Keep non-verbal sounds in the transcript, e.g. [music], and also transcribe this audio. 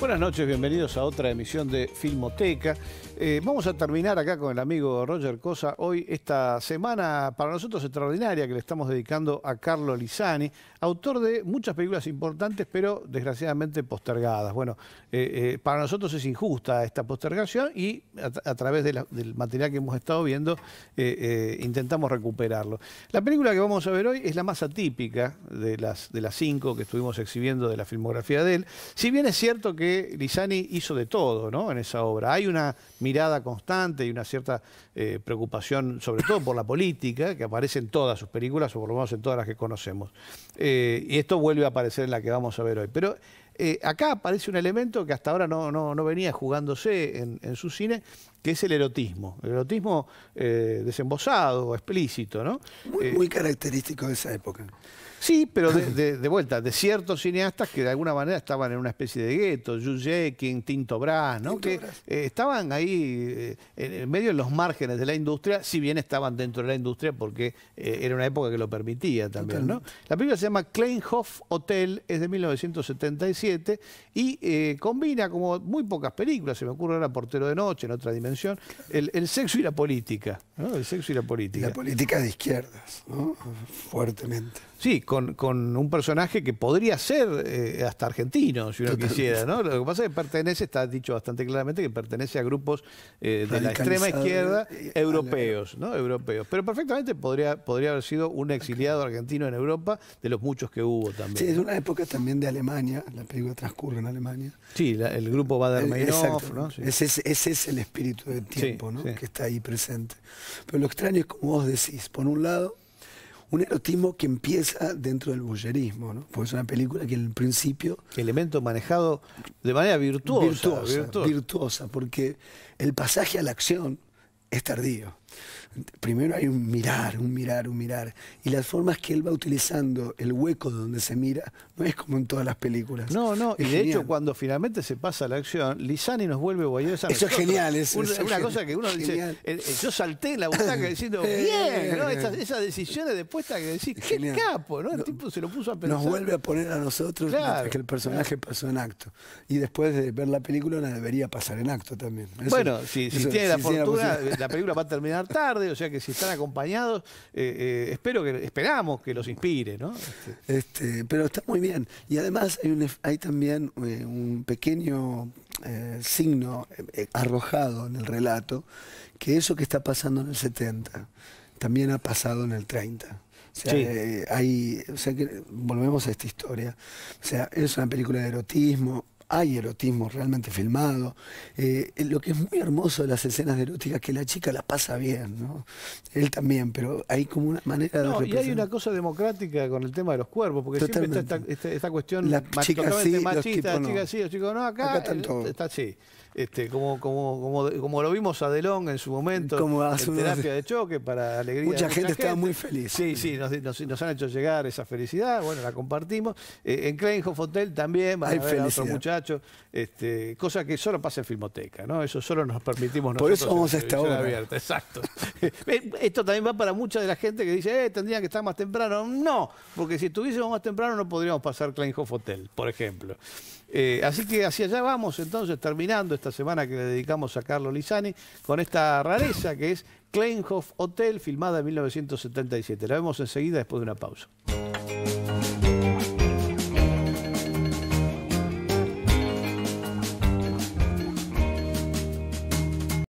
Buenas noches, bienvenidos a otra emisión de Filmoteca. Eh, vamos a terminar acá con el amigo Roger Cosa. Hoy, esta semana para nosotros extraordinaria que le estamos dedicando a Carlo Lizani, autor de muchas películas importantes, pero desgraciadamente postergadas. Bueno, eh, eh, para nosotros es injusta esta postergación y a, través del material que hemos estado viendo intentamos recuperarlo. La película que vamos a ver hoy es la más atípica de las, de las cinco que estuvimos exhibiendo de la filmografía de él. Si bien es cierto que hizo de todo ¿no? en esa obra. Hay una mirada constante y una cierta eh, preocupación, sobre todo por la política, que aparece en todas sus películas, o por lo menos en todas las que conocemos. Eh, y esto vuelve a aparecer en la que vamos a ver hoy. Pero eh, acá aparece un elemento que hasta ahora no, no, venía jugándose en, su cine, que es el erotismo. El erotismo eh, desembosado, explícito, ¿no? Muy, eh, característico de esa época. Sí, pero [laughs] de, vuelta, de ciertos cineastas que de alguna manera estaban en una especie de gueto, king Tinto Brass, ¿no? que eh, estaban ahí en medio de los márgenes de la industria, si bien estaban dentro de la industria porque era una época que lo permitía también, ¿no? La película se llama Kleinhoff Hotel, es de 1977 y eh, combina como muy pocas películas, se me ocurre ahora Portero de Noche, en otra dimensión, el, sexo y la política. El sexo y la política. La política de izquierdas, fuertemente. Sí, con, con un personaje que podría ser eh, hasta argentino, si uno quisiera. Lo que pasa es que pertenece, está dicho bastante claramente, que pertenece a grupos eh, de la extrema izquierda europeos, ¿no? europeos. Pero perfectamente podría, podría haber sido un exiliado argentino en Europa, de los muchos que hubo también. Sí, es una época también de Alemania, la película transcurre en Alemania. Sí, el grupo va a eh, Meinhof, ¿no? Ese, es, el espíritu del tiempo, Que está ahí presente. Pero lo extraño es, como vos decís, por un lado, un erotismo que empieza dentro del bullerismo, ¿no? Porque es una película que en el principio... Elemento manejado de manera virtuosa. Virtuosa, virtuosa porque el pasaje a la acción es tardío. Primero hay un mirar, un mirar, un mirar. Y las formas que él va utilizando, el hueco donde se mira, no es como en todas las películas. No, no, y de hecho cuando finalmente se pasa la acción, Lizani nos vuelve guayosa. Eso es genial, es, una, cosa que uno dice, eh, eh, yo salté en la butaca diciendo, [laughs] eh, bien, Esas, esas, decisiones puesta que decís qué capo, ¿no? El tipo se lo puso a pensar. Nos vuelve a poner a nosotros que el personaje pasó en acto. Y después de ver la película, la debería pasar en acto también. bueno, si, si tiene la fortuna, la película va a terminar tarde, o sea que si están acompañados, eh, eh, espero que, esperamos que los inspire, ¿no? Este. este pero está muy bien. Y además hay, también eh, un pequeño signo arrojado en el relato, que eso que está pasando en el 70 también ha pasado en el 30. O sea, hay, o sea que volvemos a esta historia. O sea, es una película de erotismo, hay erotismo realmente filmado. Eh, lo que es muy hermoso de las escenas eróticas es que la chica la pasa bien, ¿no? Él también, pero hay como una manera no, de. Y hay una cosa democrática con el tema de los cuerpos, porque siempre está esta, cuestión la machista, sí, chicos no, acá, eh, está así. Este, como, como, como, como lo vimos a Delong en su momento, como en terapia de choque para alegría. Mucha, gente estaba muy feliz. Sí, sí, nos, han hecho llegar esa felicidad, bueno, la compartimos. Eh, en Kleinhoff Hotel también, hay a este, cosa que solo pasa en Filmoteca, ¿no? Eso solo nos permitimos nosotros. Por eso vamos a esta hora. exacto. [laughs] Eh, esto también va para mucha de la gente que dice, eh, tendrían que estar más temprano. No, porque si estuviésemos más temprano no podríamos pasar Kleinhoff Hotel, por ejemplo. Eh, así que hacia allá vamos entonces, terminando esta semana que le dedicamos a Carlos Lisani con esta rareza que es Kleinhoff Hotel, filmada en 1977. La vemos enseguida después de una pausa.